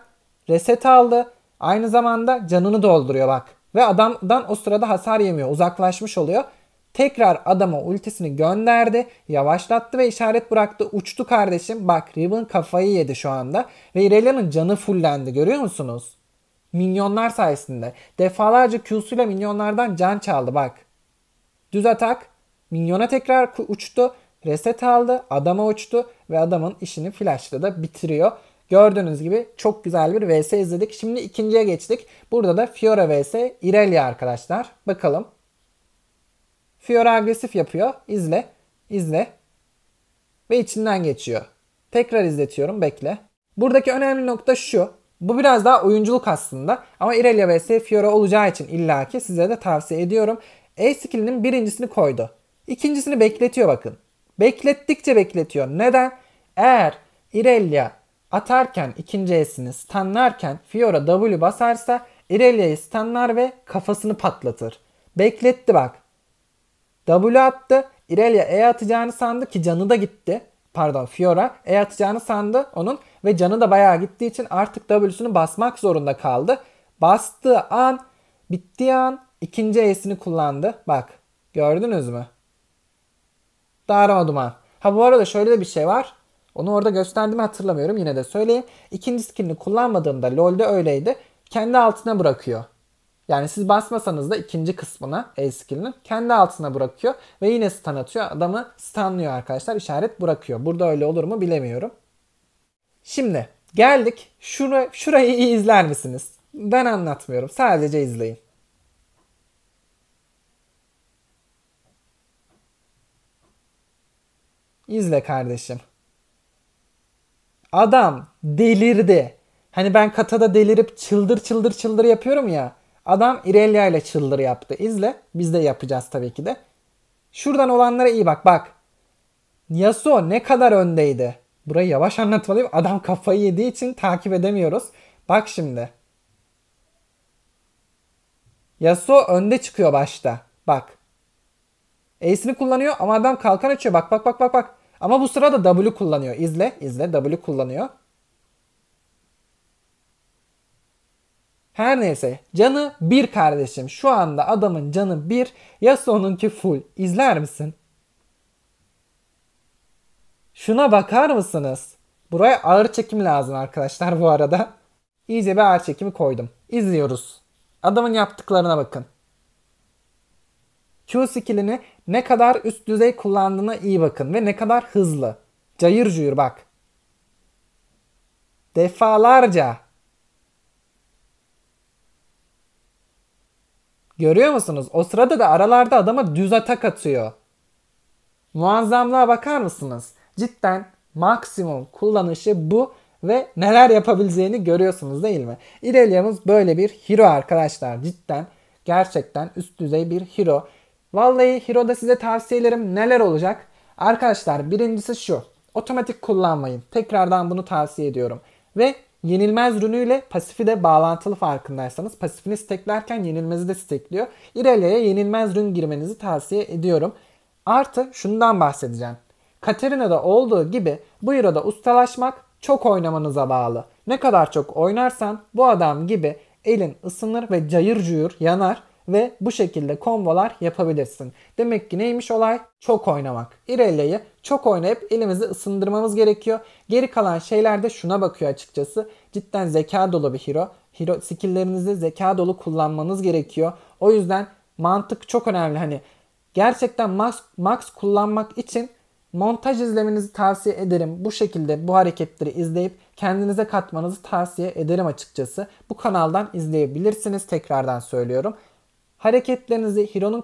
reset aldı. Aynı zamanda canını dolduruyor bak. Ve adamdan o sırada hasar yemiyor. Uzaklaşmış oluyor. Tekrar adama ultisini gönderdi. Yavaşlattı ve işaret bıraktı. Uçtu kardeşim. Bak Riven kafayı yedi şu anda. Ve Irelia'nın canı fullendi görüyor musunuz? Minyonlar sayesinde. Defalarca Q'suyla minyonlardan can çaldı bak. Düz atak. Minyona tekrar uçtu. Reset aldı. Adama uçtu. Ve adamın işini flash'la da bitiriyor. Gördüğünüz gibi çok güzel bir vs izledik. Şimdi ikinciye geçtik. Burada da Fiora vs Irelia arkadaşlar. Bakalım. Fiora agresif yapıyor. İzle. İzle. Ve içinden geçiyor. Tekrar izletiyorum. Bekle. Buradaki önemli nokta şu. Bu biraz daha oyunculuk aslında. Ama Irelia vs Fiora olacağı için illaki size de tavsiye ediyorum. E skillinin birincisini koydu. İkincisini bekletiyor bakın. Beklettikçe bekletiyor. Neden? Eğer Irelia Atarken ikinci esini stunlarken Fiora W basarsa Irelia'yı stunlar ve kafasını patlatır. Bekletti bak. W attı. Irelia E atacağını sandı ki canı da gitti. Pardon Fiora E atacağını sandı onun ve canı da bayağı gittiği için artık W'sünü basmak zorunda kaldı. Bastığı an, bittiği an ikinci E'sini kullandı. Bak gördünüz mü? Darma ha. Ha bu arada şöyle de bir şey var. Onu orada gösterdiğimi hatırlamıyorum yine de söyleyeyim. İkinci skinini kullanmadığımda LoL'de öyleydi. Kendi altına bırakıyor. Yani siz basmasanız da ikinci kısmına el skillini kendi altına bırakıyor. Ve yine stun atıyor. Adamı stunlıyor arkadaşlar. işaret bırakıyor. Burada öyle olur mu bilemiyorum. Şimdi geldik. şunu şurayı iyi izler misiniz? Ben anlatmıyorum. Sadece izleyin. İzle kardeşim. Adam delirdi. Hani ben katada delirip çıldır çıldır çıldır yapıyorum ya. Adam İrelia ile çıldır yaptı. İzle. Biz de yapacağız tabii ki de. Şuradan olanlara iyi bak bak. Yasuo ne kadar öndeydi. Burayı yavaş anlatmalıyım. Adam kafayı yediği için takip edemiyoruz. Bak şimdi. Yasuo önde çıkıyor başta. Bak. Ace'ini kullanıyor ama adam kalkan açıyor. Bak bak bak bak bak. Ama bu sırada W kullanıyor. İzle, izle W kullanıyor. Her neyse canı bir kardeşim. Şu anda adamın canı bir. Yasuo'nunki full. İzler misin? Şuna bakar mısınız? Buraya ağır çekim lazım arkadaşlar bu arada. İyice bir ağır çekimi koydum. İzliyoruz. Adamın yaptıklarına bakın. Q skillini ne kadar üst düzey kullandığına iyi bakın ve ne kadar hızlı. Cayır cuyur bak. Defalarca. Görüyor musunuz? O sırada da aralarda adama düz atak atıyor. Muazzamlığa bakar mısınız? Cidden maksimum kullanışı bu ve neler yapabileceğini görüyorsunuz değil mi? İrelia'mız böyle bir hero arkadaşlar. Cidden gerçekten üst düzey bir hero. Vallahi Hiro'da size tavsiyelerim neler olacak? Arkadaşlar birincisi şu. Otomatik kullanmayın. Tekrardan bunu tavsiye ediyorum. Ve yenilmez rünüyle pasifi de bağlantılı farkındaysanız pasifini steklerken yenilmezi de stekliyor. İrelia'ya yenilmez rün girmenizi tavsiye ediyorum. Artı şundan bahsedeceğim. Katerina'da olduğu gibi bu Hero'da ustalaşmak çok oynamanıza bağlı. Ne kadar çok oynarsan bu adam gibi elin ısınır ve cayır cuyur yanar ve bu şekilde kombolar yapabilirsin. Demek ki neymiş olay? Çok oynamak. İrelia'yı çok oynayıp elimizi ısındırmamız gerekiyor. Geri kalan şeyler de şuna bakıyor açıkçası. Cidden zeka dolu bir hero. Hero skill'lerinizi zeka dolu kullanmanız gerekiyor. O yüzden mantık çok önemli. Hani gerçekten max, max kullanmak için montaj izlemenizi tavsiye ederim. Bu şekilde bu hareketleri izleyip kendinize katmanızı tavsiye ederim açıkçası. Bu kanaldan izleyebilirsiniz tekrardan söylüyorum. Hareketlerinizi Hiro'nun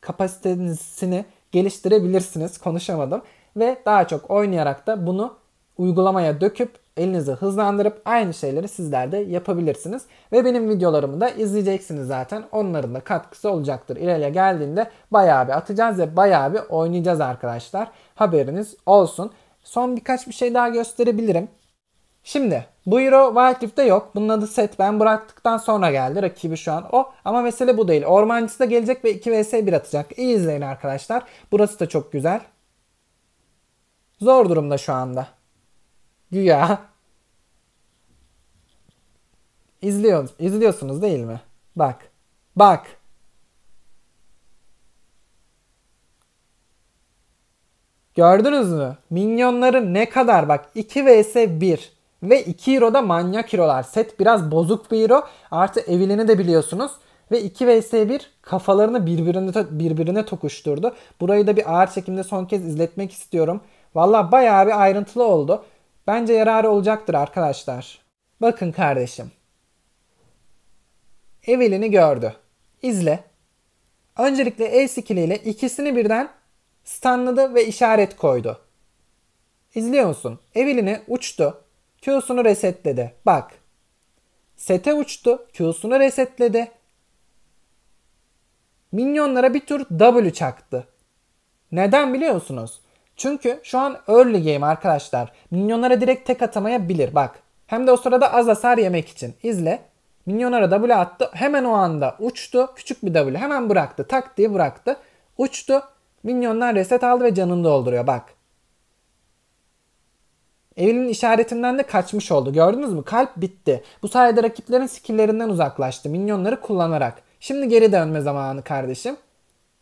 kapasitesini geliştirebilirsiniz. Konuşamadım. Ve daha çok oynayarak da bunu uygulamaya döküp elinizi hızlandırıp aynı şeyleri sizler de yapabilirsiniz. Ve benim videolarımı da izleyeceksiniz zaten. Onların da katkısı olacaktır. İleriye geldiğinde bayağı bir atacağız ve bayağı bir oynayacağız arkadaşlar. Haberiniz olsun. Son birkaç bir şey daha gösterebilirim. Şimdi bu hero Wildleaf'de yok. Bunun adı set. Ben bıraktıktan sonra geldi. Rakibi şu an o. Ama mesele bu değil. Ormancısı da gelecek ve 2 vs 1 atacak. İyi izleyin arkadaşlar. Burası da çok güzel. Zor durumda şu anda. Güya. İzliyor, izliyorsunuz değil mi? Bak. Bak. Gördünüz mü? Minyonları ne kadar bak 2 vs 1. Ve 2 Euro da manyak Euro'lar. Set biraz bozuk bir Euro. Artı Evilini de biliyorsunuz. Ve 2 vs 1 kafalarını birbirine, birbirine tokuşturdu. Burayı da bir ağır çekimde son kez izletmek istiyorum. Valla bayağı bir ayrıntılı oldu. Bence yararı olacaktır arkadaşlar. Bakın kardeşim. Evelini gördü. İzle. Öncelikle el skilliyle ikisini birden stunladı ve işaret koydu. İzliyor musun? Evelyn'i uçtu. Q'sunu resetledi. Bak. Sete uçtu. Q'sunu resetledi. Minyonlara bir tur W çaktı. Neden biliyor musunuz? Çünkü şu an early game arkadaşlar. Minyonlara direkt tek atamayabilir. Bak. Hem de o sırada az hasar yemek için. İzle. Minyonlara W attı. Hemen o anda uçtu. Küçük bir W. Hemen bıraktı. Tak diye bıraktı. Uçtu. Minyonlar reset aldı ve canını dolduruyor. Bak. Evil'in işaretinden de kaçmış oldu. Gördünüz mü? Kalp bitti. Bu sayede rakiplerin skillerinden uzaklaştı. Minyonları kullanarak. Şimdi geri dönme zamanı kardeşim.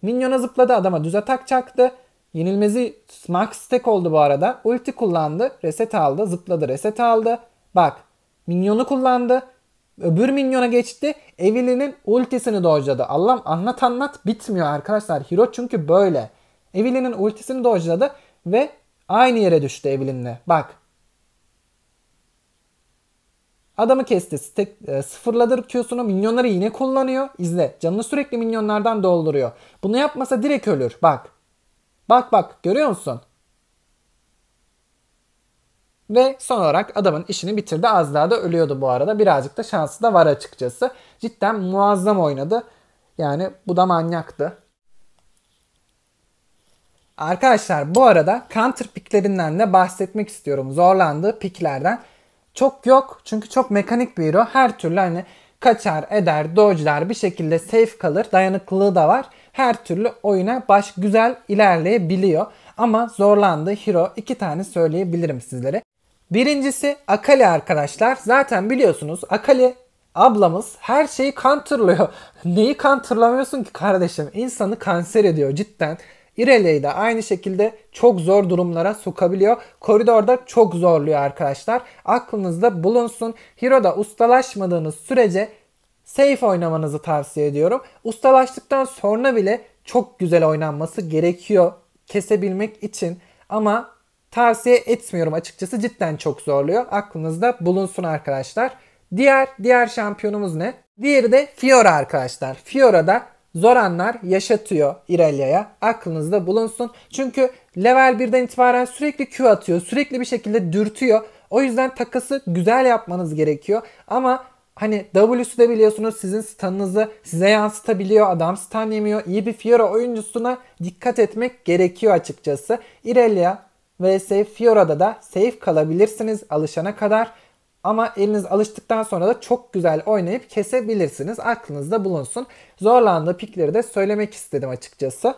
Minyona zıpladı adama düz atak çaktı. Yenilmezi max tek oldu bu arada. Ulti kullandı. Reset aldı. Zıpladı. Reset aldı. Bak. Minyonu kullandı. Öbür minyona geçti. Evil'in ultisini dojladı. Allah'ım anlat anlat bitmiyor arkadaşlar. Hero çünkü böyle. Evil'in ultisini dojladı ve aynı yere düştü Evelyn'le. Bak Adamı kesti. Stek, e, sıfırladı Q'sunu. Minyonları yine kullanıyor. İzle. Canını sürekli minyonlardan dolduruyor. Bunu yapmasa direkt ölür. Bak. Bak bak. Görüyor musun? Ve son olarak adamın işini bitirdi. Az daha da ölüyordu bu arada. Birazcık da şansı da var açıkçası. Cidden muazzam oynadı. Yani bu da manyaktı. Arkadaşlar bu arada counter piklerinden de bahsetmek istiyorum. Zorlandığı piklerden. Çok yok çünkü çok mekanik bir hero. Her türlü hani kaçar, eder, dodge'ler bir şekilde safe kalır. Dayanıklılığı da var. Her türlü oyuna baş güzel ilerleyebiliyor. Ama zorlandığı hero iki tane söyleyebilirim sizlere. Birincisi Akali arkadaşlar. Zaten biliyorsunuz Akali ablamız her şeyi counterlıyor. Neyi counterlamıyorsun ki kardeşim? İnsanı kanser ediyor cidden. İrele'yi de aynı şekilde çok zor durumlara sokabiliyor. Koridorda çok zorluyor arkadaşlar. Aklınızda bulunsun. Hiro'da ustalaşmadığınız sürece safe oynamanızı tavsiye ediyorum. Ustalaştıktan sonra bile çok güzel oynanması gerekiyor kesebilmek için. Ama tavsiye etmiyorum açıkçası cidden çok zorluyor. Aklınızda bulunsun arkadaşlar. Diğer diğer şampiyonumuz ne? Diğeri de Fiora arkadaşlar. Fiora da zor anlar yaşatıyor İrelia'ya. Aklınızda bulunsun. Çünkü level 1'den itibaren sürekli Q atıyor. Sürekli bir şekilde dürtüyor. O yüzden takası güzel yapmanız gerekiyor. Ama hani W'su de biliyorsunuz sizin stun'ınızı size yansıtabiliyor. Adam stun yemiyor. İyi bir Fiora oyuncusuna dikkat etmek gerekiyor açıkçası. İrelia vs Fiora'da da safe kalabilirsiniz alışana kadar. Ama eliniz alıştıktan sonra da çok güzel oynayıp kesebilirsiniz. Aklınızda bulunsun. Zorlandığı pikleri de söylemek istedim açıkçası.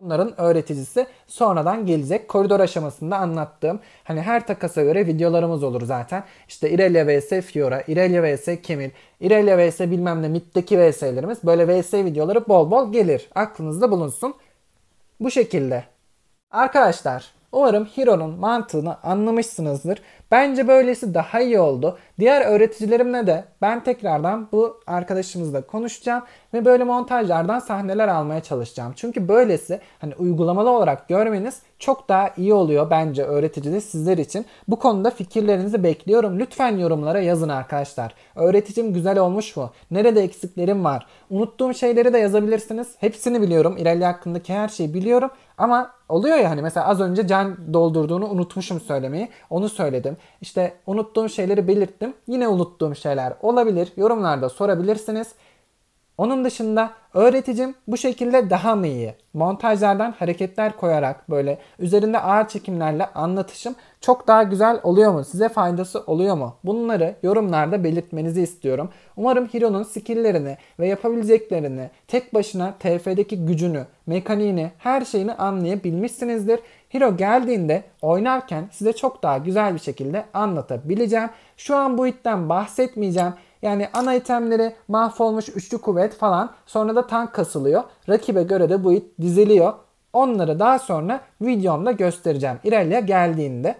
Bunların öğreticisi sonradan gelecek. Koridor aşamasında anlattığım hani her takasa göre videolarımız olur zaten. İşte Irelia vs Fiora, Irelia vs Kemil, Irelia vs bilmem ne middeki vs'lerimiz böyle vs videoları bol bol gelir. Aklınızda bulunsun. Bu şekilde. Arkadaşlar Umarım Hiro'nun mantığını anlamışsınızdır. Bence böylesi daha iyi oldu. Diğer öğreticilerimle de ben tekrardan bu arkadaşımızla konuşacağım ve böyle montajlardan sahneler almaya çalışacağım. Çünkü böylesi hani uygulamalı olarak görmeniz çok daha iyi oluyor bence öğretici de sizler için. Bu konuda fikirlerinizi bekliyorum. Lütfen yorumlara yazın arkadaşlar. Öğreticim güzel olmuş mu? Nerede eksiklerim var? Unuttuğum şeyleri de yazabilirsiniz. Hepsini biliyorum. İrelia hakkındaki her şeyi biliyorum. Ama oluyor ya hani mesela az önce can doldurduğunu unutmuşum söylemeyi. Onu söyledim. İşte unuttuğum şeyleri belirttim. Yine unuttuğum şeyler olabilir. Yorumlarda sorabilirsiniz. Onun dışında öğreticim bu şekilde daha mı iyi? Montajlardan hareketler koyarak böyle üzerinde ağır çekimlerle anlatışım çok daha güzel oluyor mu? Size faydası oluyor mu? Bunları yorumlarda belirtmenizi istiyorum. Umarım Hiro'nun skilllerini ve yapabileceklerini, tek başına TF'deki gücünü, mekaniğini, her şeyini anlayabilmişsinizdir. Hiro geldiğinde oynarken size çok daha güzel bir şekilde anlatabileceğim. Şu an bu itten bahsetmeyeceğim. Yani ana itemleri mahvolmuş üçlü kuvvet falan. Sonra da tank kasılıyor. Rakibe göre de bu it diziliyor. Onları daha sonra videomda göstereceğim. İrelia geldiğinde.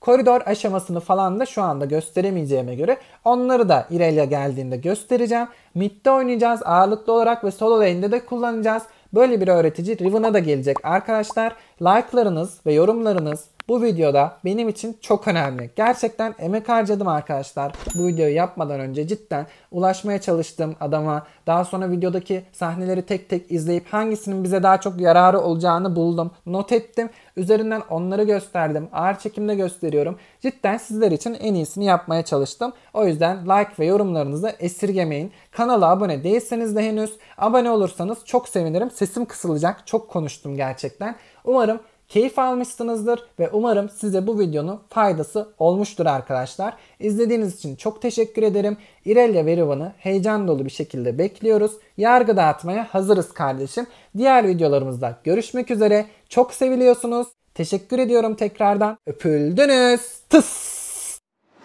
Koridor aşamasını falan da şu anda gösteremeyeceğime göre onları da İrelia geldiğinde göstereceğim. Mid'de oynayacağız ağırlıklı olarak ve solo lane'de de kullanacağız. Böyle bir öğretici Riven'a da gelecek arkadaşlar. Like'larınız ve yorumlarınız bu videoda benim için çok önemli. Gerçekten emek harcadım arkadaşlar. Bu videoyu yapmadan önce cidden ulaşmaya çalıştım adama. Daha sonra videodaki sahneleri tek tek izleyip hangisinin bize daha çok yararı olacağını buldum. Not ettim. Üzerinden onları gösterdim. Ağır çekimde gösteriyorum. Cidden sizler için en iyisini yapmaya çalıştım. O yüzden like ve yorumlarınızı esirgemeyin. Kanala abone değilseniz de henüz abone olursanız çok sevinirim. Sesim kısılacak. Çok konuştum gerçekten. Umarım Keyif almışsınızdır ve umarım size bu videonun faydası olmuştur arkadaşlar. İzlediğiniz için çok teşekkür ederim. İrelia Verivan'ı heyecan dolu bir şekilde bekliyoruz. Yargı dağıtmaya hazırız kardeşim. Diğer videolarımızda görüşmek üzere. Çok seviliyorsunuz. Teşekkür ediyorum tekrardan. Öpüldünüz. Tıs.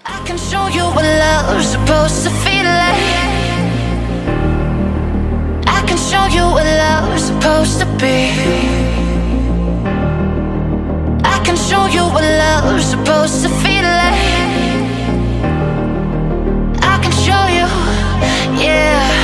I can show you what love's supposed to be can show you what love's supposed to feel like I can show you, yeah